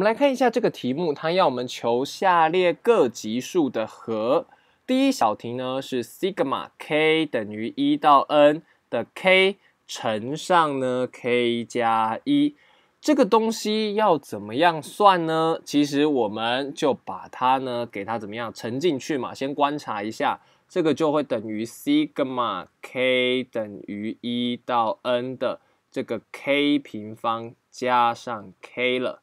我们来看一下这个题目，它要我们求下列各级数的和。第一小题呢是 sigma k 等于一到 n 的 k 乘上呢 k 加一，这个东西要怎么样算呢？其实我们就把它呢给它怎么样乘进去嘛，先观察一下，这个就会等于 sigma k 等于一到 n 的这个 k 平方加上 k 了。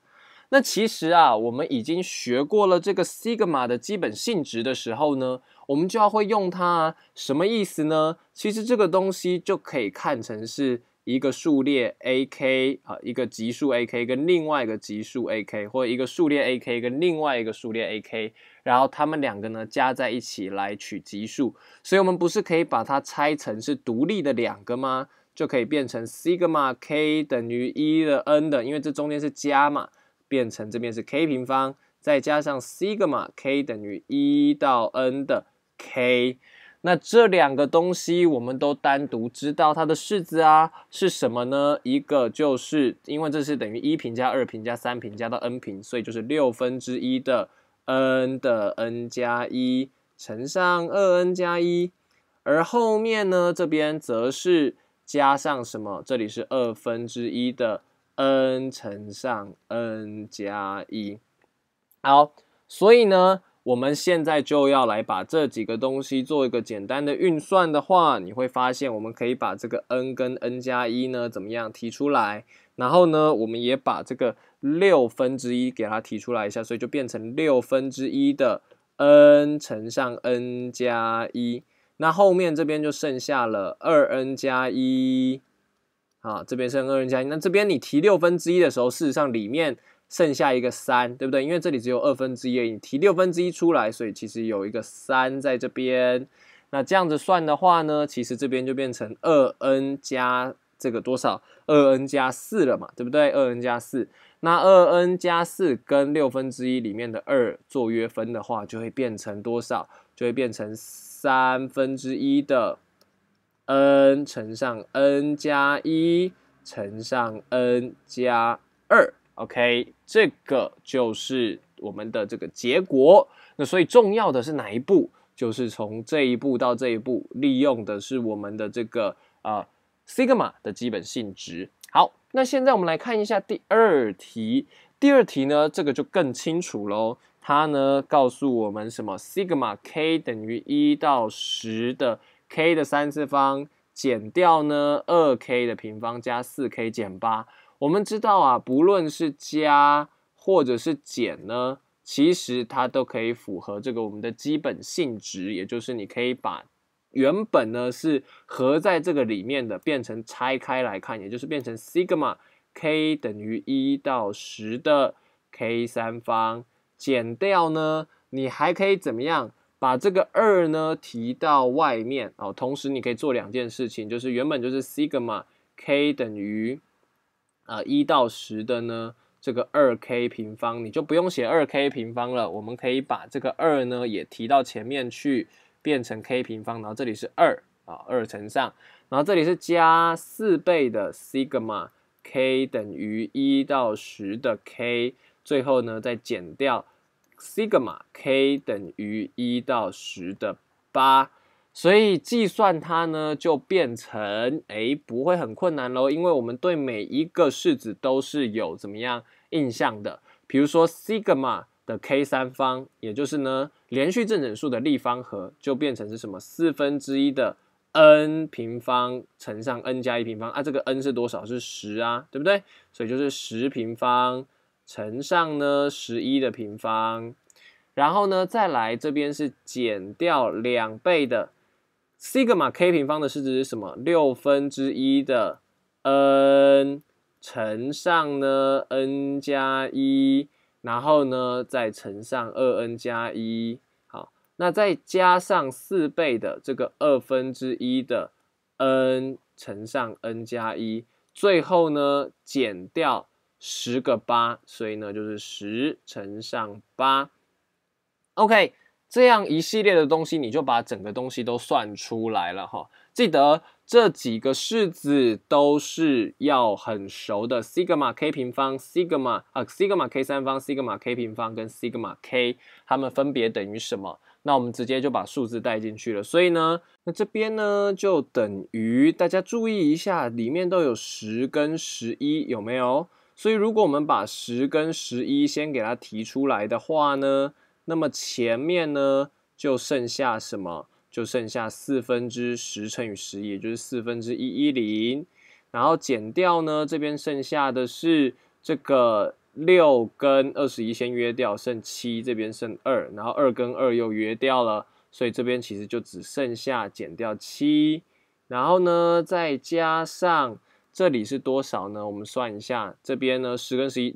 那其实啊，我们已经学过了这个西格玛的基本性质的时候呢，我们就要会用它。什么意思呢？其实这个东西就可以看成是一个数列 a k 啊，一个级数 a k 跟另外一个级数 a k，或者一个数列 a k 跟另外一个数列 a k，然后它们两个呢加在一起来取级数。所以，我们不是可以把它拆成是独立的两个吗？就可以变成西格玛 k 等于一的 n 的，因为这中间是加嘛。变成这边是 k 平方，再加上西格玛 k 等于一到 n 的 k，那这两个东西我们都单独知道它的式子啊是什么呢？一个就是因为这是等于一平加二平加三平加到 n 平，所以就是六分之一的 n 的 n 加一乘上二 n 加一，而后面呢这边则是加上什么？这里是二分之一的。n 乘上 n 加一，好，所以呢，我们现在就要来把这几个东西做一个简单的运算的话，你会发现我们可以把这个 n 跟 n 加一呢怎么样提出来，然后呢，我们也把这个六分之一给它提出来一下，所以就变成六分之一的 n 乘上 n 加一，那后面这边就剩下了二 n 加一。啊，这边是二 n 加，一，那这边你提六分之一的时候，事实上里面剩下一个三，对不对？因为这里只有二分之一，你提六分之一出来，所以其实有一个三在这边。那这样子算的话呢，其实这边就变成二 n 加这个多少？二 n 加四了嘛，对不对？二 n 加四。那二 n 加四跟六分之一里面的二做约分的话，就会变成多少？就会变成三分之一的。n 乘上 n 加一乘上 n 加二，OK，这个就是我们的这个结果。那所以重要的是哪一步？就是从这一步到这一步，利用的是我们的这个啊，sigma 的基本性质。好，那现在我们来看一下第二题。第二题呢，这个就更清楚喽。它呢告诉我们什么？sigma k 等于一到十的。k 的三次方减掉呢，二 k 的平方加四 k 减八。我们知道啊，不论是加或者是减呢，其实它都可以符合这个我们的基本性质，也就是你可以把原本呢是合在这个里面的，变成拆开来看，也就是变成西格玛 k 等于一到十的 k 三方减掉呢，你还可以怎么样？把这个二呢提到外面哦，同时你可以做两件事情，就是原本就是 sigma k 等于啊一到十的呢这个二 k 平方，你就不用写二 k 平方了。我们可以把这个二呢也提到前面去，变成 k 平方，然后这里是二啊二乘上，然后这里是加四倍的 sigma k 等于一到十的 k，最后呢再减掉。Sigma k 等于一到十的八，所以计算它呢就变成哎不会很困难喽，因为我们对每一个式子都是有怎么样印象的，比如说 Sigma 的 k 三方，也就是呢连续正整数的立方和就变成是什么四分之一的 n 平方乘上 n 加一平方啊，这个 n 是多少是十啊，对不对？所以就是十平方。乘上呢十一的平方，然后呢再来这边是减掉两倍的西格玛 k 平方的式子是什么？六分之一的 n 乘上呢 n 加一，然后呢再乘上二 n 加一，好，那再加上四倍的这个二分之一的 n 乘上 n 加一，最后呢减掉。十个八，所以呢就是十乘上八，OK，这样一系列的东西你就把整个东西都算出来了哈。记得这几个式子都是要很熟的，sigma k 平方，sigma 啊、sigma k 三方，sigma k 平方跟 sigma k 它们分别等于什么？那我们直接就把数字带进去了。所以呢，那这边呢就等于大家注意一下，里面都有十跟十一，有没有？所以，如果我们把十跟十一先给它提出来的话呢，那么前面呢就剩下什么？就剩下四分之十乘以十一，也就是四分之一一零。然后减掉呢，这边剩下的是这个六跟二十一先约掉，剩七这边剩二，然后二跟二又约掉了，所以这边其实就只剩下减掉七，然后呢再加上。这里是多少呢？我们算一下，这边呢十跟十一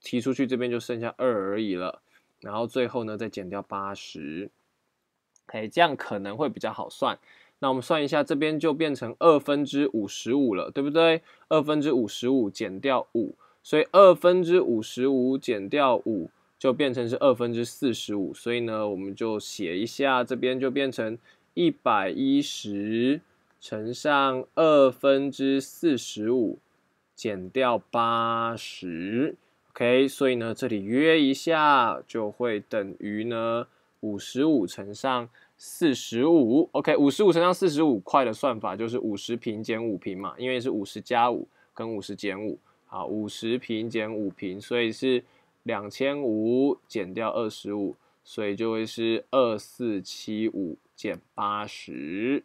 提出去，这边就剩下二而已了。然后最后呢再减掉八十 o 这样可能会比较好算。那我们算一下，这边就变成二分之五十五了，对不对？二分之五十五减掉五，所以二分之五十五减掉五就变成是二分之四十五。所以呢，我们就写一下，这边就变成一百一十。乘上二分之四十五，减掉八十，OK，所以呢，这里约一下就会等于呢五十五乘上四十五，OK，五十五乘上四十五块的算法就是五十平减五平嘛，因为是五十加五跟五十减五，好，五十平减五平，所以是两千五减掉二十五，所以就会是二四七五减八十。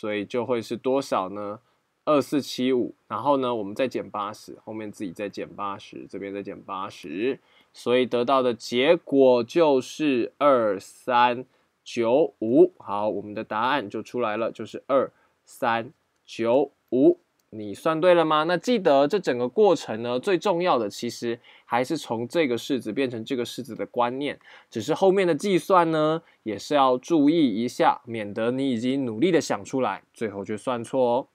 所以就会是多少呢？二四七五，然后呢，我们再减八十，后面自己再减八十，这边再减八十，所以得到的结果就是二三九五。好，我们的答案就出来了，就是二三九五。你算对了吗？那记得这整个过程呢，最重要的其实还是从这个式子变成这个式子的观念，只是后面的计算呢，也是要注意一下，免得你已经努力的想出来，最后却算错哦。